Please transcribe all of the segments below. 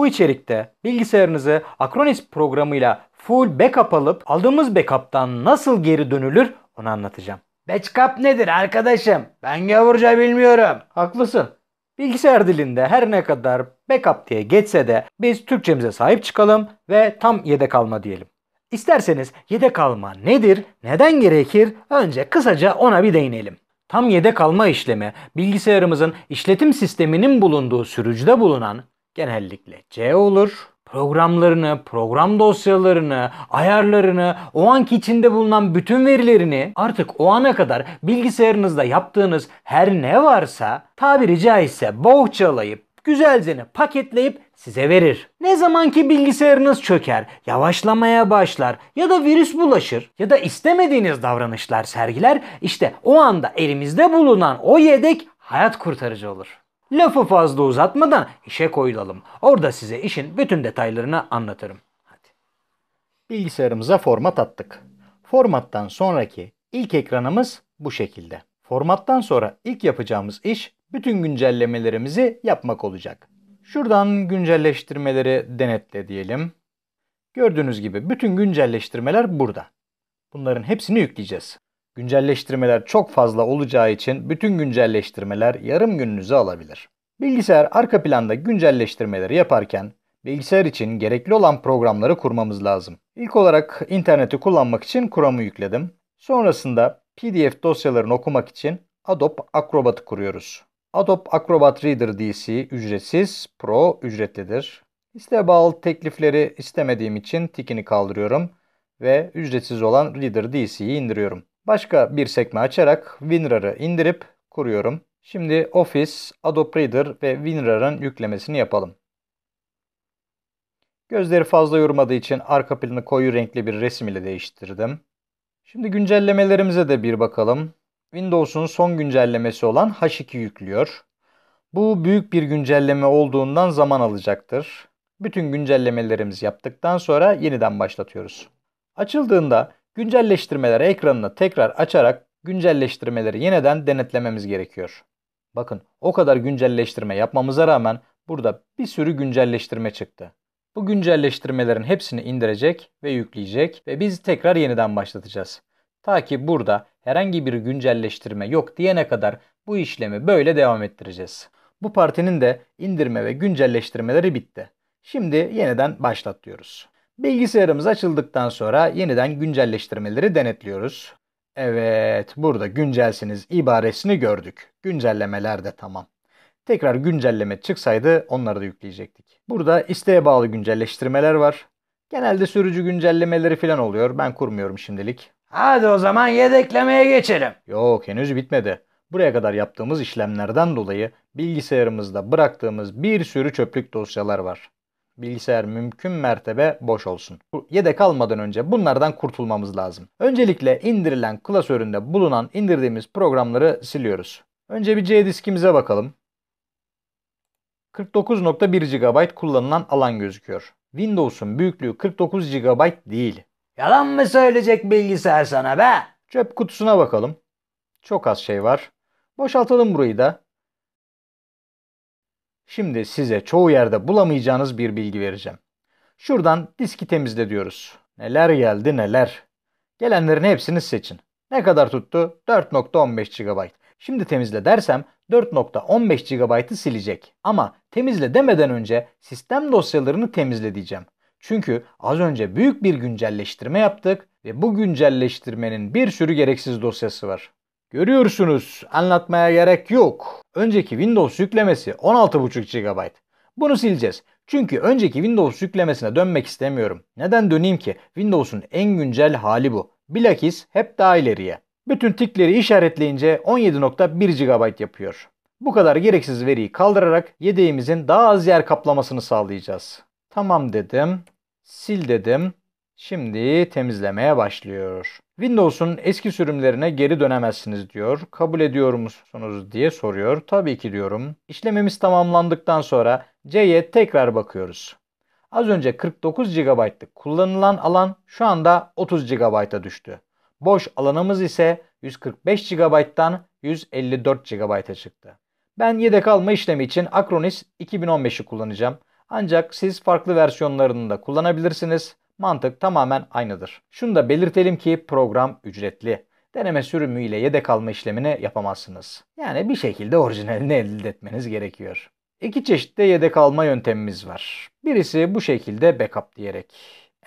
Bu içerikte bilgisayarınızı Acronis programıyla full backup alıp aldığımız backup'tan nasıl geri dönülür onu anlatacağım. Backup nedir arkadaşım? Ben gavurca bilmiyorum. Haklısın. Bilgisayar dilinde her ne kadar backup diye geçse de biz Türkçemize sahip çıkalım ve tam yedek alma diyelim. İsterseniz yedek alma nedir, neden gerekir önce kısaca ona bir değinelim. Tam yedek alma işlemi bilgisayarımızın işletim sisteminin bulunduğu sürücüde bulunan genellikle C olur. Programlarını, program dosyalarını, ayarlarını, o anki içinde bulunan bütün verilerini artık o ana kadar bilgisayarınızda yaptığınız her ne varsa tabiri caizse bohçalayıp güzelcene paketleyip size verir. Ne zaman ki bilgisayarınız çöker, yavaşlamaya başlar ya da virüs bulaşır ya da istemediğiniz davranışlar sergiler işte o anda elimizde bulunan o yedek hayat kurtarıcı olur lafı fazla uzatmadan işe koyulalım. Orada size işin bütün detaylarını anlatırım. Hadi. Bilgisayarımıza format attık. Formattan sonraki ilk ekranımız bu şekilde. Formattan sonra ilk yapacağımız iş bütün güncellemelerimizi yapmak olacak. Şuradan güncelleştirmeleri denetle diyelim. Gördüğünüz gibi bütün güncelleştirmeler burada. Bunların hepsini yükleyeceğiz. Güncelleştirmeler çok fazla olacağı için bütün güncelleştirmeler yarım gününüzü alabilir. Bilgisayar arka planda güncelleştirmeleri yaparken bilgisayar için gerekli olan programları kurmamız lazım. İlk olarak interneti kullanmak için Chrome'u yükledim. Sonrasında PDF dosyalarını okumak için Adobe Acrobat'ı kuruyoruz. Adobe Acrobat Reader DC ücretsiz, Pro ücretlidir. İsteğe bağlı teklifleri istemediğim için tikini kaldırıyorum ve ücretsiz olan Reader DC'yi indiriyorum. Başka bir sekme açarak WinRAR'ı indirip kuruyorum. Şimdi Office, Adobe Reader ve WinRAR'ın yüklemesini yapalım. Gözleri fazla yormadığı için arka planı koyu renkli bir resim ile değiştirdim. Şimdi güncellemelerimize de bir bakalım. Windows'un son güncellemesi olan H2 yüklüyor. Bu büyük bir güncelleme olduğundan zaman alacaktır. Bütün güncellemelerimizi yaptıktan sonra yeniden başlatıyoruz. Açıldığında Güncelleştirmeleri ekranını tekrar açarak güncelleştirmeleri yeniden denetlememiz gerekiyor. Bakın o kadar güncelleştirme yapmamıza rağmen burada bir sürü güncelleştirme çıktı. Bu güncelleştirmelerin hepsini indirecek ve yükleyecek ve biz tekrar yeniden başlatacağız. Ta ki burada herhangi bir güncelleştirme yok diyene kadar bu işlemi böyle devam ettireceğiz. Bu partinin de indirme ve güncelleştirmeleri bitti. Şimdi yeniden başlatıyoruz. diyoruz. Bilgisayarımız açıldıktan sonra yeniden güncelleştirmeleri denetliyoruz. Evet, burada güncelsiniz ibaresini gördük. Güncellemeler de tamam. Tekrar güncelleme çıksaydı onları da yükleyecektik. Burada isteğe bağlı güncelleştirmeler var. Genelde sürücü güncellemeleri falan oluyor. Ben kurmuyorum şimdilik. Hadi o zaman yedeklemeye geçelim. Yok henüz bitmedi. Buraya kadar yaptığımız işlemlerden dolayı bilgisayarımızda bıraktığımız bir sürü çöplük dosyalar var bilgisayar mümkün mertebe boş olsun. Yedek almadan önce bunlardan kurtulmamız lazım. Öncelikle indirilen klasöründe bulunan indirdiğimiz programları siliyoruz. Önce bir C diskimize bakalım. 49.1 GB kullanılan alan gözüküyor. Windows'un büyüklüğü 49 GB değil. Yalan mı söyleyecek bilgisayar sana be? Çöp kutusuna bakalım. Çok az şey var. Boşaltalım burayı da. Şimdi size çoğu yerde bulamayacağınız bir bilgi vereceğim. Şuradan diski temizle diyoruz. Neler geldi neler. Gelenlerin hepsini seçin. Ne kadar tuttu? 4.15 GB. Şimdi temizle dersem 4.15 GB'ı silecek. Ama temizle demeden önce sistem dosyalarını temizle diyeceğim. Çünkü az önce büyük bir güncelleştirme yaptık ve bu güncelleştirmenin bir sürü gereksiz dosyası var. Görüyorsunuz anlatmaya gerek yok. Önceki Windows yüklemesi 16.5 GB. Bunu sileceğiz. Çünkü önceki Windows yüklemesine dönmek istemiyorum. Neden döneyim ki? Windows'un en güncel hali bu. Bilakis hep daha ileriye. Bütün tikleri işaretleyince 17.1 GB yapıyor. Bu kadar gereksiz veriyi kaldırarak yedeğimizin daha az yer kaplamasını sağlayacağız. Tamam dedim. Sil dedim. Şimdi temizlemeye başlıyor. Windows'un eski sürümlerine geri dönemezsiniz diyor. Kabul ediyor musunuz diye soruyor. Tabii ki diyorum. İşlemimiz tamamlandıktan sonra C'ye tekrar bakıyoruz. Az önce 49 GB'lık kullanılan alan şu anda 30 GB'a düştü. Boş alanımız ise 145 GB'dan 154 GB'a çıktı. Ben yedek alma işlemi için Acronis 2015'i kullanacağım. Ancak siz farklı versiyonlarını da kullanabilirsiniz. Mantık tamamen aynıdır. Şunu da belirtelim ki program ücretli. Deneme sürümü ile yedek alma işlemini yapamazsınız. Yani bir şekilde orijinalini elde etmeniz gerekiyor. İki çeşitli yedek alma yöntemimiz var. Birisi bu şekilde backup diyerek.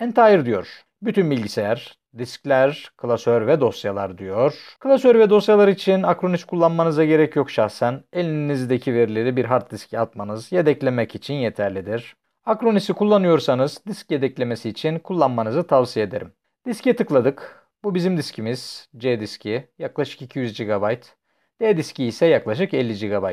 Entire diyor. Bütün bilgisayar, diskler, klasör ve dosyalar diyor. Klasör ve dosyalar için akronis kullanmanıza gerek yok şahsen. Elinizdeki verileri bir hard diske atmanız yedeklemek için yeterlidir. Akronisi kullanıyorsanız disk yedeklemesi için kullanmanızı tavsiye ederim. Diske tıkladık. Bu bizim diskimiz. C diski yaklaşık 200 GB. D diski ise yaklaşık 50 GB.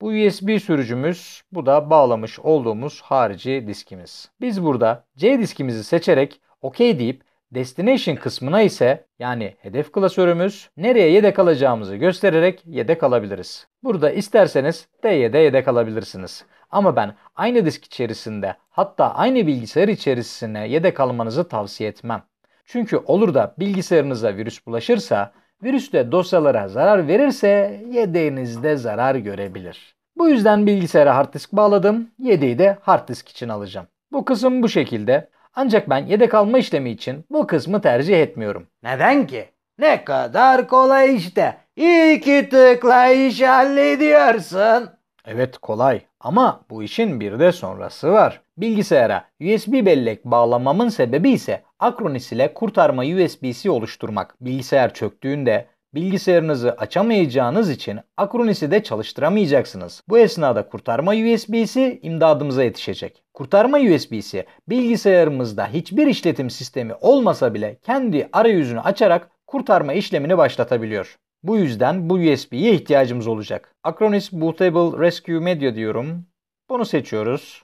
Bu USB sürücümüz, bu da bağlamış olduğumuz harici diskimiz. Biz burada C diskimizi seçerek OK deyip Destination kısmına ise yani hedef klasörümüz nereye yedek alacağımızı göstererek yedek alabiliriz. Burada isterseniz D'ye de yedek alabilirsiniz. Ama ben aynı disk içerisinde hatta aynı bilgisayar içerisine yedek almanızı tavsiye etmem. Çünkü olur da bilgisayarınıza virüs bulaşırsa, virüs de dosyalara zarar verirse yedeğinizde zarar görebilir. Bu yüzden bilgisayara hard disk bağladım, yedeği de hard disk için alacağım. Bu kısım bu şekilde. Ancak ben yedek alma işlemi için bu kısmı tercih etmiyorum. Neden ki? Ne kadar kolay işte. İki tıkla iş hallediyorsun. Evet kolay ama bu işin bir de sonrası var. Bilgisayara USB bellek bağlamamın sebebi ise Acronis ile kurtarma USB'si oluşturmak. Bilgisayar çöktüğünde bilgisayarınızı açamayacağınız için Acronis'i de çalıştıramayacaksınız. Bu esnada kurtarma USB'si imdadımıza yetişecek. Kurtarma USB'si bilgisayarımızda hiçbir işletim sistemi olmasa bile kendi arayüzünü açarak kurtarma işlemini başlatabiliyor. Bu yüzden bu USB'ye ihtiyacımız olacak. Acronis Bootable Rescue Media diyorum. Bunu seçiyoruz.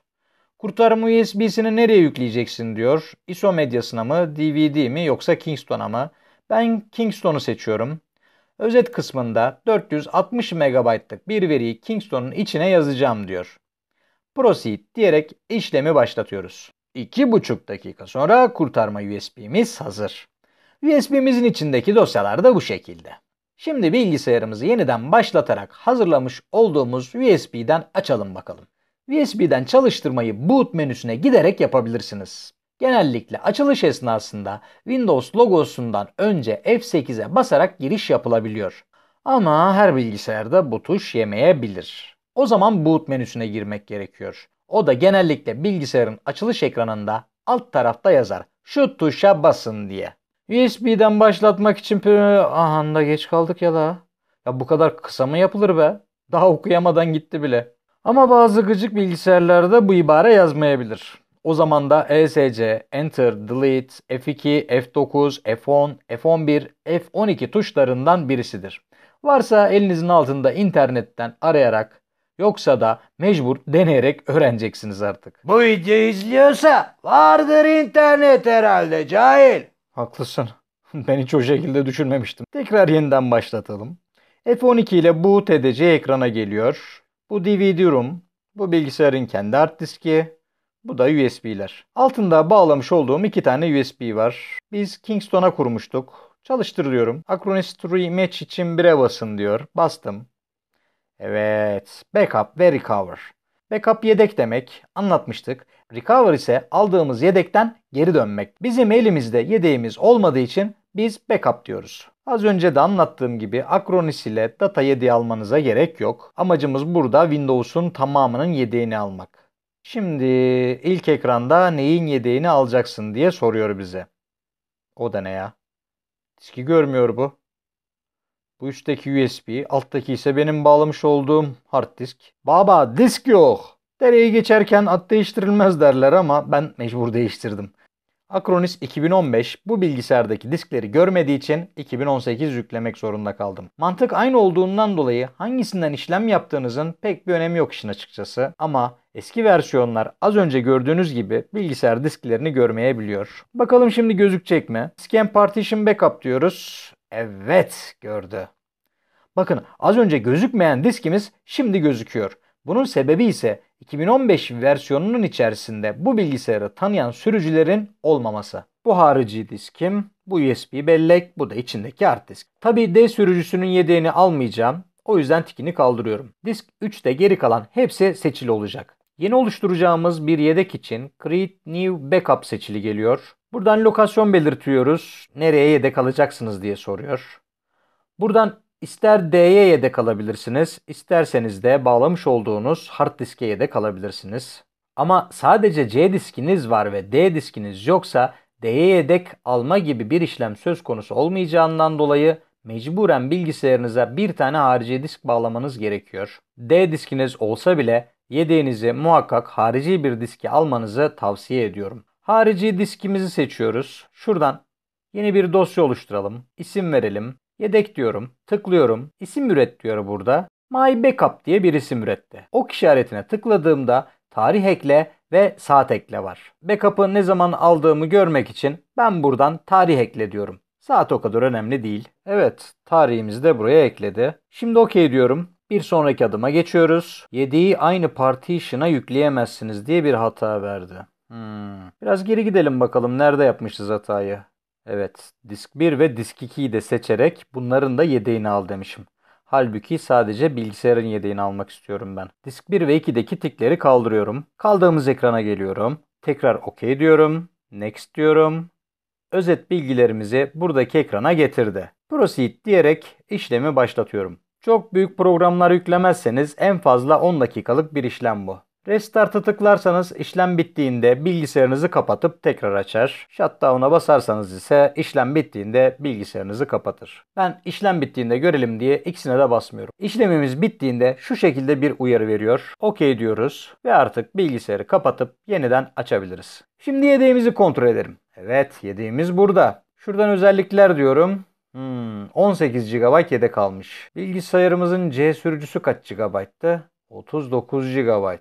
Kurtarma USB'sini nereye yükleyeceksin diyor. ISO medyasına mı, DVD mi yoksa Kingston'a mı? Ben Kingston'u seçiyorum. Özet kısmında 460 MB'lık bir veriyi Kingston'un içine yazacağım diyor. Proceed diyerek işlemi başlatıyoruz. 2,5 dakika sonra kurtarma USB'miz hazır. USB'mizin içindeki dosyalar da bu şekilde. Şimdi bilgisayarımızı yeniden başlatarak hazırlamış olduğumuz USB'den açalım bakalım. USB'den çalıştırmayı boot menüsüne giderek yapabilirsiniz. Genellikle açılış esnasında Windows logosundan önce F8'e basarak giriş yapılabiliyor. Ama her bilgisayarda bu tuş yemeyebilir. O zaman boot menüsüne girmek gerekiyor. O da genellikle bilgisayarın açılış ekranında alt tarafta yazar. Şu tuşa basın diye. USB'den başlatmak için ahanda geç kaldık ya da. Ya bu kadar kısa mı yapılır be? Daha okuyamadan gitti bile. Ama bazı gıcık bilgisayarlarda bu ibare yazmayabilir. O zaman da ESC, Enter, Delete, F2, F9, F10, F11, F12 tuşlarından birisidir. Varsa elinizin altında internetten arayarak yoksa da mecbur deneyerek öğreneceksiniz artık. Bu videoyu izliyorsa vardır internet herhalde cahil. Haklısın. Ben hiç o şekilde düşünmemiştim. Tekrar yeniden başlatalım. F12 ile boot edeceği ekrana geliyor. Bu DVD-ROM, bu bilgisayarın kendi hard diski, bu da USB'ler. Altında bağlamış olduğum iki tane USB var. Biz Kingston'a kurmuştuk. Çalıştır diyorum. Acronis 3 Match için 1'e basın diyor. Bastım. Evet. Backup ve recover. Backup yedek demek. Anlatmıştık. Recover ise aldığımız yedekten geri dönmek. Bizim elimizde yedeğimiz olmadığı için biz backup diyoruz. Az önce de anlattığım gibi Acronis ile data yediği almanıza gerek yok. Amacımız burada Windows'un tamamının yedeğini almak. Şimdi ilk ekranda neyin yedeğini alacaksın diye soruyor bize. O da ne ya? Diski görmüyor bu. Bu üstteki USB. Alttaki ise benim bağlamış olduğum hard disk. Baba disk yok. Dereyi geçerken at değiştirilmez derler ama ben mecbur değiştirdim. Acronis 2015 bu bilgisayardaki diskleri görmediği için 2018 yüklemek zorunda kaldım. Mantık aynı olduğundan dolayı hangisinden işlem yaptığınızın pek bir önemi yok işin açıkçası. Ama eski versiyonlar az önce gördüğünüz gibi bilgisayar disklerini görmeyebiliyor. Bakalım şimdi gözükecek mi? Scan Partition Backup diyoruz evet gördü. Bakın az önce gözükmeyen diskimiz şimdi gözüküyor. Bunun sebebi ise 2015 versiyonunun içerisinde bu bilgisayarı tanıyan sürücülerin olmaması. Bu harici diskim, bu USB bellek, bu da içindeki hard disk. Tabi D sürücüsünün yedeğini almayacağım. O yüzden tikini kaldırıyorum. Disk 3'te geri kalan hepsi seçili olacak. Yeni oluşturacağımız bir yedek için Create New Backup seçili geliyor. Buradan lokasyon belirtiyoruz. Nereye yedek alacaksınız diye soruyor. Buradan ister D'ye yedek alabilirsiniz, isterseniz de bağlamış olduğunuz hard diske yedek alabilirsiniz. Ama sadece C diskiniz var ve D diskiniz yoksa D'ye yedek alma gibi bir işlem söz konusu olmayacağından dolayı mecburen bilgisayarınıza bir tane harici disk bağlamanız gerekiyor. D diskiniz olsa bile yedeğinizi muhakkak harici bir diski almanızı tavsiye ediyorum. Harici diskimizi seçiyoruz. Şuradan yeni bir dosya oluşturalım. İsim verelim. Yedek diyorum. Tıklıyorum. İsim üret diyor burada. My Backup diye bir isim üretti. Ok işaretine tıkladığımda tarih ekle ve saat ekle var. Backup'ı ne zaman aldığımı görmek için ben buradan tarih ekle diyorum. Saat o kadar önemli değil. Evet, tarihimizi de buraya ekledi. Şimdi okey diyorum. Bir sonraki adıma geçiyoruz. Yediği aynı partition'a yükleyemezsiniz diye bir hata verdi. Hmm. Biraz geri gidelim bakalım nerede yapmışız hatayı. Evet disk 1 ve disk 2'yi de seçerek bunların da yedeğini al demişim. Halbuki sadece bilgisayarın yedeğini almak istiyorum ben. Disk 1 ve 2'deki tikleri kaldırıyorum. Kaldığımız ekrana geliyorum. Tekrar OK diyorum. Next diyorum. Özet bilgilerimizi buradaki ekrana getirdi. Proceed diyerek işlemi başlatıyorum. Çok büyük programlar yüklemezseniz en fazla 10 dakikalık bir işlem bu. Restart'ı tıklarsanız işlem bittiğinde bilgisayarınızı kapatıp tekrar açar. Shutdown'a basarsanız ise işlem bittiğinde bilgisayarınızı kapatır. Ben işlem bittiğinde görelim diye ikisine de basmıyorum. İşlemimiz bittiğinde şu şekilde bir uyarı veriyor. OK diyoruz ve artık bilgisayarı kapatıp yeniden açabiliriz. Şimdi yedeğimizi kontrol edelim. Evet yedeğimiz burada. Şuradan özellikler diyorum. Hmm, 18 GB yedek kalmış. Bilgisayarımızın C sürücüsü kaç GB'tı? 39 GB.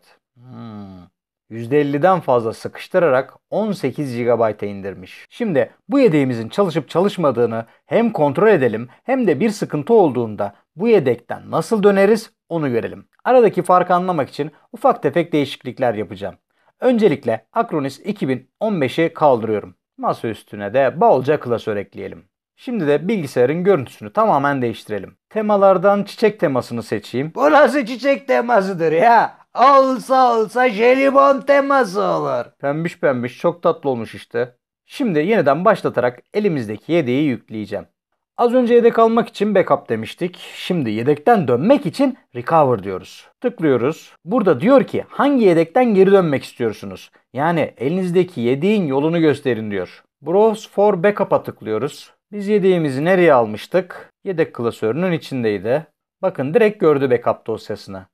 %50'den hmm. fazla sıkıştırarak 18 GB'a indirmiş. Şimdi bu yedeğimizin çalışıp çalışmadığını hem kontrol edelim hem de bir sıkıntı olduğunda bu yedekten nasıl döneriz onu görelim. Aradaki farkı anlamak için ufak tefek değişiklikler yapacağım. Öncelikle Acronis 2015'i kaldırıyorum. Masa üstüne de bolca klasör ekleyelim. Şimdi de bilgisayarın görüntüsünü tamamen değiştirelim. Temalardan çiçek temasını seçeyim. Bu nasıl çiçek temasıdır ya? Olsa olsa jelibon teması olur. Pembiş pembiş çok tatlı olmuş işte. Şimdi yeniden başlatarak elimizdeki yedeği yükleyeceğim. Az önce yedek almak için backup demiştik. Şimdi yedekten dönmek için recover diyoruz. Tıklıyoruz. Burada diyor ki hangi yedekten geri dönmek istiyorsunuz? Yani elinizdeki yedeğin yolunu gösterin diyor. Browse for backup'a tıklıyoruz. Biz yedeğimizi nereye almıştık? Yedek klasörünün içindeydi. Bakın direkt gördü backup dosyasını.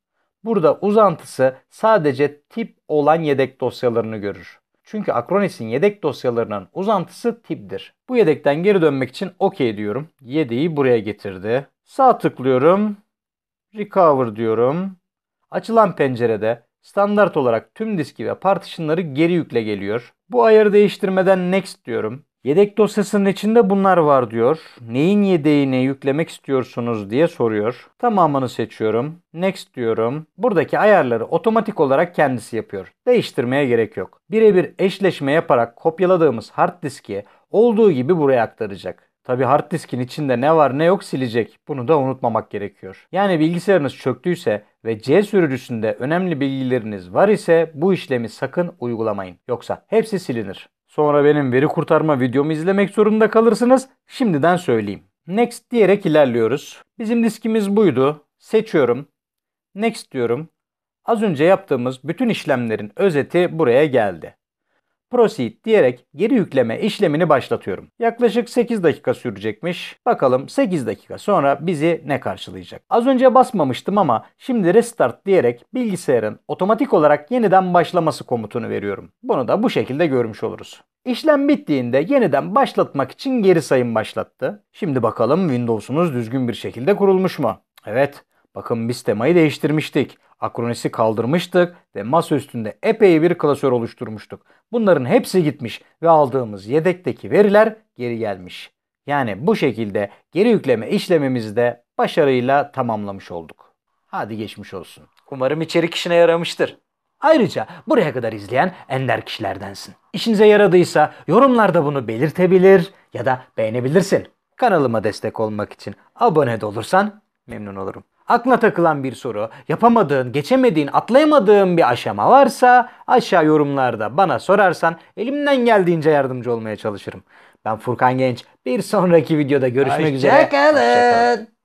Burada uzantısı sadece tip olan yedek dosyalarını görür. Çünkü Acronis'in yedek dosyalarının uzantısı tipdir. Bu yedekten geri dönmek için OK diyorum. Yedeği buraya getirdi. Sağ tıklıyorum. Recover diyorum. Açılan pencerede standart olarak tüm diski ve partitionları geri yükle geliyor. Bu ayarı değiştirmeden Next diyorum. Yedek dosyasının içinde bunlar var diyor. Neyin yedeğine yüklemek istiyorsunuz diye soruyor. Tamamını seçiyorum. Next diyorum. Buradaki ayarları otomatik olarak kendisi yapıyor. Değiştirmeye gerek yok. Birebir eşleşme yaparak kopyaladığımız hard diski olduğu gibi buraya aktaracak. Tabi hard diskin içinde ne var ne yok silecek. Bunu da unutmamak gerekiyor. Yani bilgisayarınız çöktüyse ve C sürücüsünde önemli bilgileriniz var ise bu işlemi sakın uygulamayın. Yoksa hepsi silinir. Sonra benim veri kurtarma videomu izlemek zorunda kalırsınız. Şimdiden söyleyeyim. Next diyerek ilerliyoruz. Bizim diskimiz buydu. Seçiyorum. Next diyorum. Az önce yaptığımız bütün işlemlerin özeti buraya geldi proceed diyerek geri yükleme işlemini başlatıyorum. Yaklaşık 8 dakika sürecekmiş. Bakalım 8 dakika sonra bizi ne karşılayacak? Az önce basmamıştım ama şimdi restart diyerek bilgisayarın otomatik olarak yeniden başlaması komutunu veriyorum. Bunu da bu şekilde görmüş oluruz. İşlem bittiğinde yeniden başlatmak için geri sayım başlattı. Şimdi bakalım Windows'unuz düzgün bir şekilde kurulmuş mu? Evet, Bakın biz temayı değiştirmiştik. Akronisi kaldırmıştık ve masa üstünde epey bir klasör oluşturmuştuk. Bunların hepsi gitmiş ve aldığımız yedekteki veriler geri gelmiş. Yani bu şekilde geri yükleme işlemimizi de başarıyla tamamlamış olduk. Hadi geçmiş olsun. Umarım içerik işine yaramıştır. Ayrıca buraya kadar izleyen ender kişilerdensin. İşinize yaradıysa yorumlarda bunu belirtebilir ya da beğenebilirsin. Kanalıma destek olmak için abone de olursan memnun olurum aklına takılan bir soru, yapamadığın, geçemediğin, atlayamadığın bir aşama varsa aşağı yorumlarda bana sorarsan elimden geldiğince yardımcı olmaya çalışırım. Ben Furkan Genç. Bir sonraki videoda görüşmek Hoşça üzere. Kalın. Hoşçakalın.